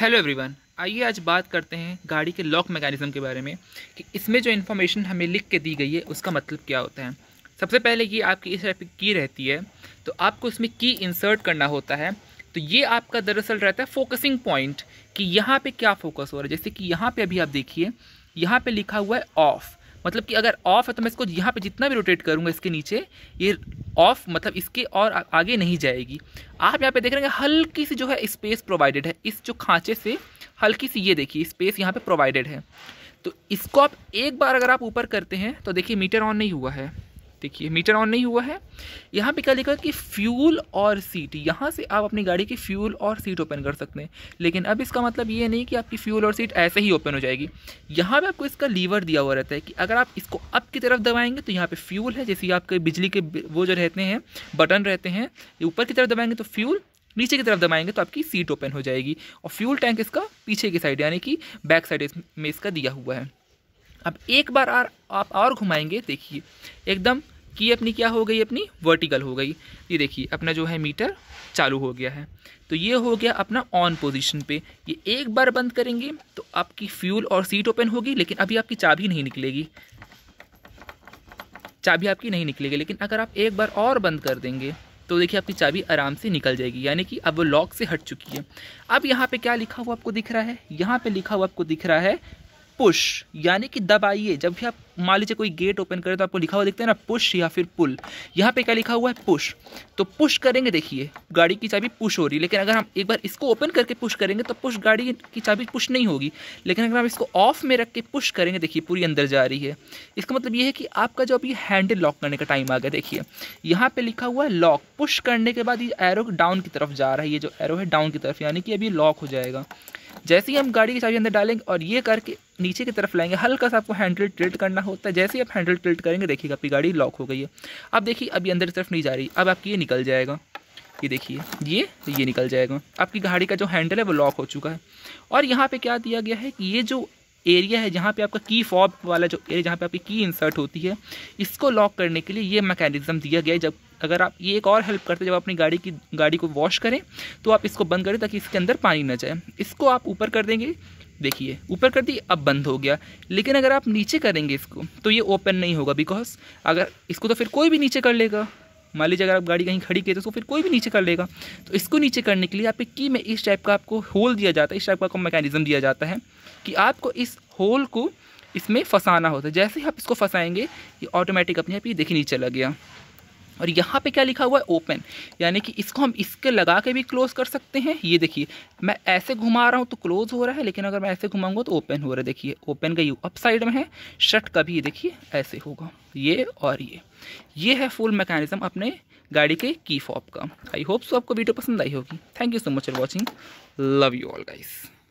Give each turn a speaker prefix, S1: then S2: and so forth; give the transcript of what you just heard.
S1: hello everyone आइए आज बात करते हैं गाड़ी के लॉक मैकेनिज़्म के बारे में कि इसमें जो इन्फॉर्मेशन हमें लिख के दी गई है उसका मतलब क्या होता है सबसे पहले ये आपकी इस टाइप की की रहती है तो आपको इसमें की इंसर्ट करना होता है तो ये आपका दरअसल रहता है फोकसिंग पॉइंट कि यहाँ पे क्या फोकस हो रहा है जैसे कि यहाँ पे अभी आप देखिए यहाँ पे लिखा हुआ है ऑफ़ मतलब कि अगर ऑफ है तो मैं इसको यहाँ पे जितना भी रोटेट करूँगा इसके नीचे ये ऑफ मतलब इसके और आगे नहीं जाएगी आप यहाँ पे देख रहे हैं हल्की सी जो है स्पेस प्रोवाइडेड है इस जो खांचे से हल्की सी ये देखिए स्पेस यहाँ पे प्रोवाइडेड है तो इसको आप एक बार अगर आप ऊपर करते हैं तो देखिए मीटर ऑन नहीं हुआ है देखिए मीटर ऑन नहीं हुआ है यहाँ पे क्या लिखा कि फ्यूल और सीट यहाँ से आप अपनी गाड़ी की फ्यूल और सीट ओपन कर सकते हैं लेकिन अब इसका मतलब ये नहीं कि आपकी फ्यूल और सीट ऐसे ही ओपन हो जाएगी यहाँ पे आपको इसका लीवर दिया हुआ रहता है कि अगर आप इसको अप की तरफ दबाएंगे तो यहाँ पर फ्यूल है जैसे आपके बिजली के वो जो रहते हैं बटन रहते हैं ऊपर की तरफ दबाएंगे तो फ्यूल नीचे की तरफ दबाएंगे तो आपकी सीट ओपन हो जाएगी और फ्यूल टैंक इसका पीछे की साइड यानी कि बैक साइड में इसका दिया हुआ है अब एक बार आर आप और घुमाएंगे देखिए एकदम कि अपनी क्या हो गई अपनी वर्टिकल हो गई ये देखिए अपना जो है मीटर चालू हो गया है तो ये हो गया अपना ऑन पोजीशन पे ये एक बार बंद करेंगे तो आपकी फ्यूल और सीट ओपन होगी लेकिन अभी आपकी चाबी नहीं निकलेगी चाबी आपकी नहीं निकलेगी लेकिन अगर आप एक बार और बंद कर देंगे तो देखिए आपकी चाबी आराम से निकल जाएगी यानी कि अब वो लॉक से हट चुकी है अब यहाँ पे क्या लिखा हुआ आपको दिख रहा है यहाँ पे लिखा हुआ आपको दिख रहा है पुश यानी कि दबाइए जब भी आप मान लीजिए कोई गेट ओपन करे तो आपको लिखा हुआ देखते हैं ना पुश या फिर पुल यहाँ पे क्या लिखा हुआ है पुश तो पुश करेंगे देखिए गाड़ी की चाबी पुश हो रही है लेकिन अगर हम एक बार इसको ओपन करके पुश करेंगे तो पुश गाड़ी की चाबी पुश नहीं होगी लेकिन अगर हम इसको ऑफ में रख के पुश करेंगे देखिए पूरी अंदर जा रही है इसका मतलब ये है कि आपका जो अभी हैंडल लॉक करने का टाइम आ गया देखिए यहाँ पे लिखा हुआ है लॉक पुश करने के बाद ये एरो डाउन की तरफ जा रहा है ये जो एरो है डाउन की तरफ यानी कि अभी लॉक हो जाएगा जैसे ही हम गाड़ी की चाबी अंदर डालेंगे और ये करके नीचे की तरफ लाएंगे हल्का सा आपको हैंडल ट्रिल्ट करना करना होता है जैसे ही आप हैंडल टिल्ट करेंगे देखिएगा आपकी गाड़ी लॉक हो गई है अब देखिए अभी अंदर की तरफ नहीं जा रही अब आपकी ये निकल जाएगा ये देखिए ये ये निकल जाएगा आपकी गाड़ी का जो हैंडल है वो लॉक हो चुका है और यहाँ पर क्या दिया गया है कि ये जो एरिया है जहाँ पे आपका की फॉब वाला जो एरिया जहाँ पे आपकी की इंसर्ट होती है इसको लॉक करने के लिए ये मैकेनिज्म दिया गया है जब अगर आप ये एक और हेल्प करते हैं जब अपनी गाड़ी की गाड़ी को वॉश करें तो आप इसको बंद करें ताकि इसके अंदर पानी ना जाए इसको आप ऊपर कर देंगे देखिए ऊपर कर दी अब बंद हो गया लेकिन अगर आप नीचे करेंगे इसको तो ये ओपन नहीं होगा बिकॉज अगर इसको तो फिर कोई भी नीचे कर लेगा मान लीजिए अगर आप गाड़ी कहीं खड़ी की तो उसको फिर कोई भी नीचे कर लेगा तो इसको नीचे करने के लिए आपके की में इस टाइप का आपको होल दिया जाता है इस टाइप का आपको मैकेनिज़्म दिया जाता है कि आपको इस होल को इसमें फंसाना होता है जैसे ही आप इसको फंसाएंगे ये ऑटोमेटिक अपने आप ही देखिए नीचे लग गया और यहाँ पे क्या लिखा हुआ है ओपन यानी कि इसको हम इसके लगा के भी क्लोज कर सकते हैं ये देखिए मैं ऐसे घुमा रहा हूँ तो क्लोज हो रहा है लेकिन अगर मैं ऐसे घुमाऊंगा तो ओपन हो रहा है देखिए ओपन का यू अप साइड में है शर्ट का भी ये देखिए ऐसे होगा ये और ये ये है फुल मैकेनिज्म अपने गाड़ी के की फॉप का आई होप सो आपको वीडियो पसंद आई होगी thank you so much for watching love you all guys